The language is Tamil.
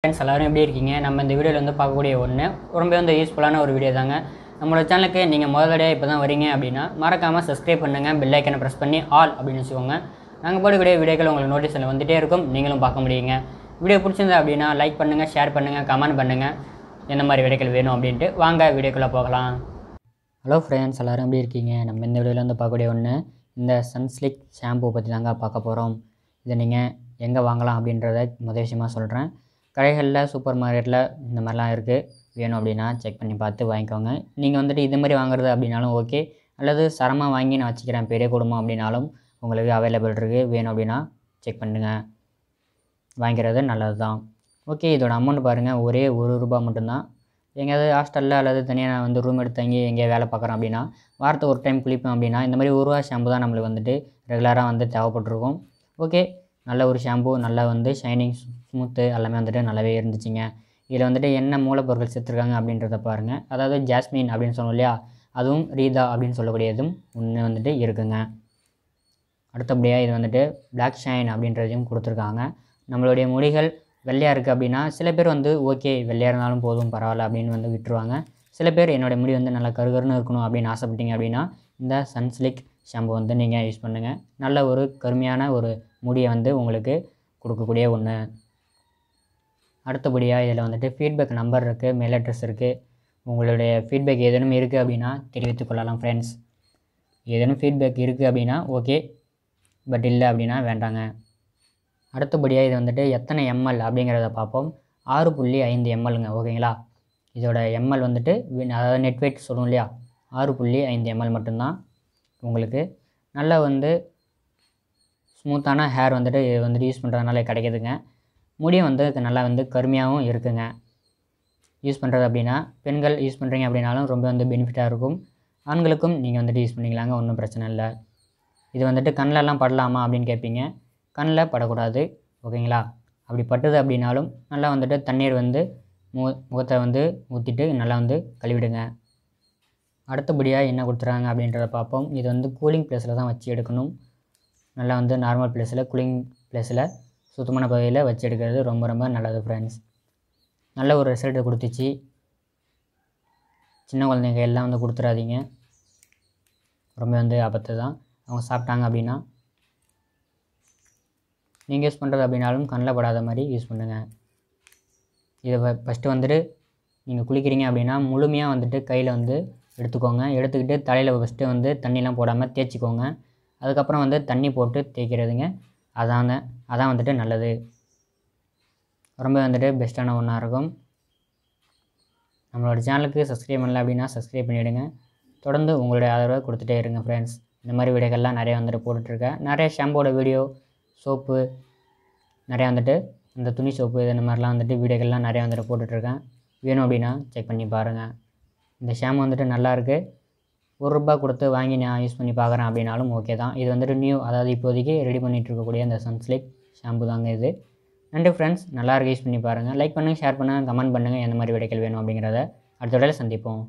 ஃப்ரெண்ட்ஸ் எல்லோரும் எப்படி இருக்கீங்க நம்ம இந்த வீடியோவில் வந்து பார்க்கக்கூடிய ஒன்று ரொம்ப வந்து யூஸ்ஃபுல்லான ஒரு வீடியோ தாங்க நம்மளோட சேனலுக்கு நீங்கள் முதலடியாக இப்போ தான் வரீங்க அப்படின்னா மறக்காமல் சப்ஸ்கிரைப் பண்ணுங்கள் பெல் ப்ரெஸ் பண்ணி ஆல் அப்படின்னு வச்சுக்கோங்க நாங்கள் போடக்கூடிய வீடியோக்கள் உங்களுக்கு நோட்டீஸில் வந்துகிட்டே இருக்கும் நீங்களும் பார்க்க முடியுங்க வீடியோ பிடிச்சிருந்தா அப்படின்னா லைக் பண்ணுங்கள் ஷேர் பண்ணுங்கள் கமெண்ட் பண்ணுங்கள் எந்த மாதிரி வீடியோக்கள் வேணும் அப்படின்ட்டு வாங்க வீடியோக்குள்ளே போகலாம் ஹலோ ஃப்ரெண்ட்ஸ் எல்லோரும் எப்படி இருக்கீங்க நம்ம இந்த வீடியோவில் வந்து பார்க்கக்கூடிய ஒன்று இந்த சன்ஸ்லிக் ஷாம்பு பற்றி தாங்க பார்க்க போகிறோம் இதை நீங்கள் எங்கே வாங்கலாம் அப்படின்றத முதல் விஷயமாக சொல்கிறேன் கடைகளில் சூப்பர் மார்க்கெட்டில் இந்த மாதிரிலாம் இருக்குது வேணும் அப்படின்னா செக் பண்ணி பார்த்து வாங்கிக்கோங்க நீங்கள் வந்துட்டு இது மாதிரி வாங்குறது அப்படின்னாலும் ஓகே அல்லது சரமாக வாங்கி நான் வச்சுக்கிறேன் பெரிய குடும்பம் அப்படின்னாலும் உங்களுக்கு அவைலபிள் இருக்குது வேணும் அப்படின்னா செக் பண்ணுங்கள் வாங்கிறது நல்லது தான் ஓகே இதோட அமௌண்ட் பாருங்கள் ஒரே ஒரு ரூபா மட்டும்தான் எங்கேயாவது ஹாஸ்டலில் அல்லது தனியாக நான் வந்து ரூம் எடுத்து தங்கி எங்கேயா வேலை பார்க்குறேன் அப்படின்னா வாரத்தை ஒரு டைம் குளிப்பேன் அப்படின்னா இந்த மாதிரி ஒரு ரூபா ஷாம்பு தான் நம்மளுக்கு வந்துட்டு ரெகுலராக வந்து தேவைப்பட்டிருக்கும் ஓகே நல்ல ஒரு ஷாம்பு நல்லா வந்து ஷைனிங் ஸ்மூத்து எல்லாமே வந்துட்டு நல்லாவே இருந்துச்சுங்க இதில் வந்துட்டு என்ன மூலப்பொருட்கள் சேர்த்துருக்காங்க அப்படின்றத பாருங்கள் அதாவது ஜாஸ்மின் அப்படின்னு சொன்னோம் இல்லையா அதுவும் ரீதா அப்படின்னு சொல்லக்கூடியதும் ஒன்று வந்துட்டு இருக்குங்க அடுத்தபடியாக இது வந்துட்டு பிளாக் ஷைன் அப்படின்றதையும் கொடுத்துருக்காங்க நம்மளுடைய முடிகள் வெள்ளையாக இருக்குது அப்படின்னா சில பேர் வந்து ஓகே வெள்ளையாக இருந்தாலும் போதும் பரவாயில்ல அப்படின்னு வந்து விட்டுருவாங்க சில பேர் என்னுடைய முடி வந்து நல்லா கருகருன்னு இருக்கணும் அப்படின்னு ஆசைப்பட்டீங்க அப்படின்னா இந்த சன்ஸ்லிக் ஷாம்பு வந்து நீங்கள் யூஸ் பண்ணுங்கள் நல்ல ஒரு கருமையான ஒரு முடியை வந்து உங்களுக்கு கொடுக்கக்கூடிய ஒன்று அடுத்தபடியாக இதில் வந்துட்டு ஃபீட்பேக் நம்பர் இருக்குது மெயில் அட்ரஸ் இருக்குது உங்களுடைய ஃபீட்பேக் ஏதேனும் இருக்குது அப்படின்னா தெரிவித்துக் கொள்ளலாம் ஃப்ரெண்ட்ஸ் ஏதேனும் ஃபீட்பேக் இருக்குது அப்படின்னா ஓகே பட் இல்லை அப்படின்னா வேண்டாங்க அடுத்தபடியாக இது வந்துட்டு எத்தனை எம்எல் அப்படிங்கிறத பார்ப்போம் ஆறு புள்ளி ஐந்து எம்எல்ங்க ஓகேங்களா இதோட எம்எல் வந்துட்டு அதாவது நெட்வெயிட் சொல்லணும் இல்லையா ஆறு புள்ளி ஐந்து எம்எல் மட்டும்தான் உங்களுக்கு நல்லா வந்து ஸ்மூத்தான ஹேர் வந்துட்டு வந்துட்டு யூஸ் பண்ணுறதுனால கிடைக்கிதுங்க முடியும் வந்து நல்லா வந்து கருமையாகவும் இருக்குங்க யூஸ் பண்ணுறது அப்படின்னா பெண்கள் யூஸ் பண்ணுறீங்க அப்படின்னாலும் ரொம்ப வந்து பெனிஃபிட்டாக இருக்கும் ஆண்களுக்கும் நீங்கள் வந்துட்டு யூஸ் பண்ணிக்கலாங்க ஒன்றும் பிரச்சனை இல்லை இது வந்துட்டு கண்ணிலலாம் படலாமா அப்படின்னு கேட்பீங்க கண்ணில் படக்கூடாது ஓகேங்களா அப்படி பட்டுது அப்படின்னாலும் நல்லா வந்துட்டு தண்ணீர் வந்து மு முகத்தை வந்து ஊற்றிட்டு நல்லா வந்து கழுவிடுங்க அடுத்தபடியாக என்ன கொடுத்துறாங்க அப்படின்றத பார்ப்போம் இது வந்து கூலிங் ப்ளேஸில் தான் வச்சு எடுக்கணும் நல்லா வந்து நார்மல் ப்ளேஸில் கூலிங் ப்ளேஸில் சுத்தமான பகுதியில் வச்சு எடுக்கிறது ரொம்ப ரொம்ப நல்லது ஃப்ரெண்ட்ஸ் நல்ல ஒரு ரிசல்ட்டு கொடுத்துச்சு சின்ன குழந்தைங்க எல்லாம் வந்து கொடுத்துடாதீங்க ரொம்ப வந்து ஆபத்து தான் அவங்க சாப்பிட்டாங்க அப்படின்னா நீங்கள் யூஸ் பண்ணுறது அப்படின்னாலும் கண்ணில் படாத மாதிரி யூஸ் பண்ணுங்கள் இதை ஃபஸ்ட்டு வந்துட்டு நீங்கள் குளிக்கிறீங்க அப்படின்னா முழுமையாக வந்துட்டு கையில் வந்து எடுத்துக்கோங்க எடுத்துக்கிட்டு தலையில் ஃபஸ்ட்டு வந்து தண்ணிலாம் போடாமல் தேய்ச்சிக்கோங்க அதுக்கப்புறம் வந்து தண்ணி போட்டு தேய்க்கிறதுங்க அதான் அதான் வந்துட்டு நல்லது ரொம்ப வந்துட்டு பெஸ்ட்டான ஒன்றா இருக்கும் நம்மளோட சேனலுக்கு சப்ஸ்கிரைப் பண்ணல அப்படின்னா சப்ஸ்கிரைப் பண்ணிவிடுங்க தொடர்ந்து உங்களுடைய ஆதரவை கொடுத்துட்டே இருங்க ஃப்ரெண்ட்ஸ் இந்த மாதிரி வீடியோக்கள்லாம் நிறைய வந்துட்டு போட்டுட்ருக்கேன் நிறைய ஷாம்போட வீடியோ சோப்பு நிறையா வந்துட்டு இந்த துணி சோப்பு இது மாதிரிலாம் வந்துட்டு வீடியோக்கள்லாம் நிறையா வந்துட்டு போட்டுட்ருக்கேன் வேணும் அப்படின்னா செக் பண்ணி பாருங்கள் இந்த ஷாம்பு வந்துட்டு நல்லாயிருக்கு ஒரு ரூபா கொடுத்து வாங்கி நான் யூஸ் பண்ணி பார்க்குறேன் அப்படின்னாலும் ஓகே தான் இது வந்துட்டு நியூ அதாவது இப்போதைக்கு ரெடி பண்ணிகிட்டு இருக்கக்கூடிய அந்த சன்ஸ்லிக் ஷாம்பு தாங்க இது நன்றி ஃப்ரெண்ட்ஸ் நல்லா யூஸ் பண்ணி பாருங்கள் லைக் பண்ணுங்கள் ஷேர் பண்ணுங்கள் கமெண்ட் பண்ணுங்கள் எந்த மாதிரி விடைகள் வேணும் அப்படிங்கிறத அடுத்த விடையில் சந்திப்போம்